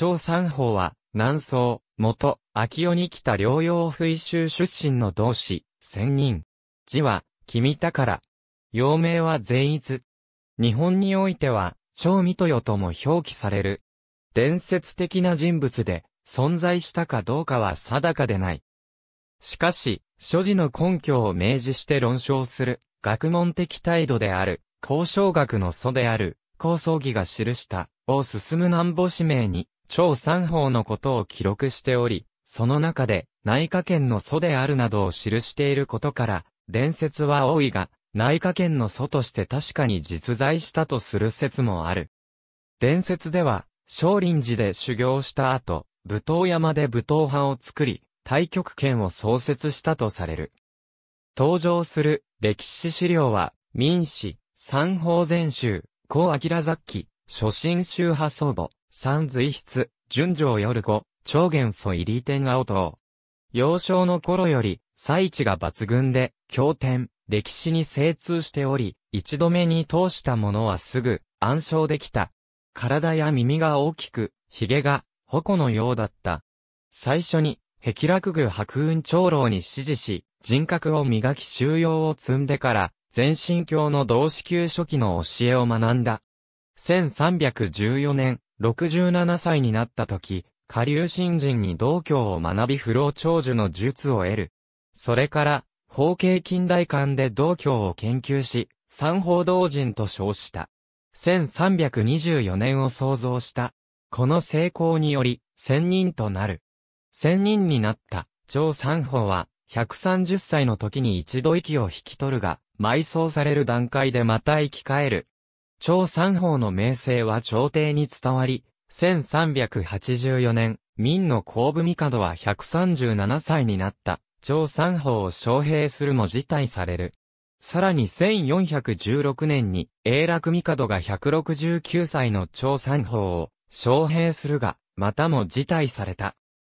長三宝は、南宋、元、秋代に来た療養不一州出身の同志、仙人。字は、君宝。幼名は善逸。日本においては、長美豊とも表記される。伝説的な人物で、存在したかどうかは定かでない。しかし、所持の根拠を明示して論証する、学問的態度である、交渉学の祖である、高葬儀が記した、を進む南母指名に、超三法のことを記録しており、その中で、内科圏の祖であるなどを記していることから、伝説は多いが、内科圏の祖として確かに実在したとする説もある。伝説では、少林寺で修行した後、武闘山で武闘派を作り、太極拳を創設したとされる。登場する歴史資料は、民史、三法全集、高明雑記、初心宗派祖母、三随筆、順序夜後、超元素入り天青等。幼少の頃より、最地が抜群で、経典、歴史に精通しており、一度目に通したものはすぐ、暗唱できた。体や耳が大きく、髭が、矛のようだった。最初に、壁落具白雲長老に指示し、人格を磨き修養を積んでから、全身教の同志級初期の教えを学んだ。1314年、67歳になった時、下流新人に道教を学び不老長寿の術を得る。それから、法系近代館で道教を研究し、三法道人と称した。1324年を創造した。この成功により、千人となる。千人になった、長三法は、130歳の時に一度息を引き取るが、埋葬される段階でまた生き返る、長三法の名声は朝廷に伝わり、1384年、民の後部帝は137歳になった、長三法を招聘するも辞退される。さらに1416年に、永楽帝が169歳の長三法を招聘するが、またも辞退された。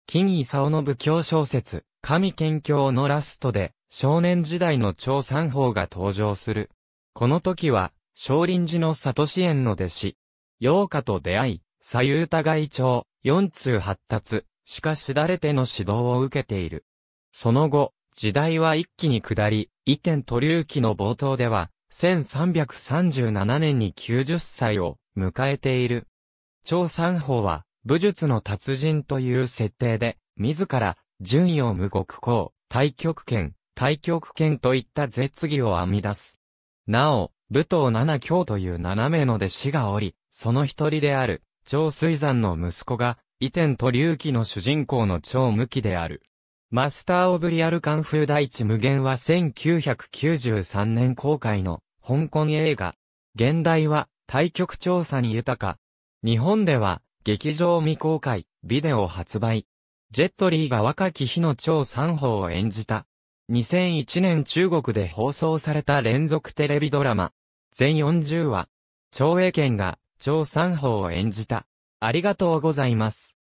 金井沢の武教小説、神剣教のラストで、少年時代の長三法が登場する。この時は、少林寺の里支援の弟子。陽花と出会い、左右互い長、四通発達、しかし誰ての指導を受けている。その後、時代は一気に下り、一点都隆起の冒頭では、1337年に90歳を迎えている。張三宝は、武術の達人という設定で、自ら、位を無国公、太極拳、太極拳といった絶技を編み出す。なお、武藤七教という七名の弟子がおり、その一人である、長水山の息子が、伊天と隆起の主人公の長無期である。マスター・オブ・リアル・カンフー第一無限は1993年公開の香港映画。現代は対局調査に豊か。日本では劇場未公開、ビデオ発売。ジェットリーが若き日の長三宝を演じた。2001年中国で放送された連続テレビドラマ、全40話、長英県が、長三法を演じた。ありがとうございます。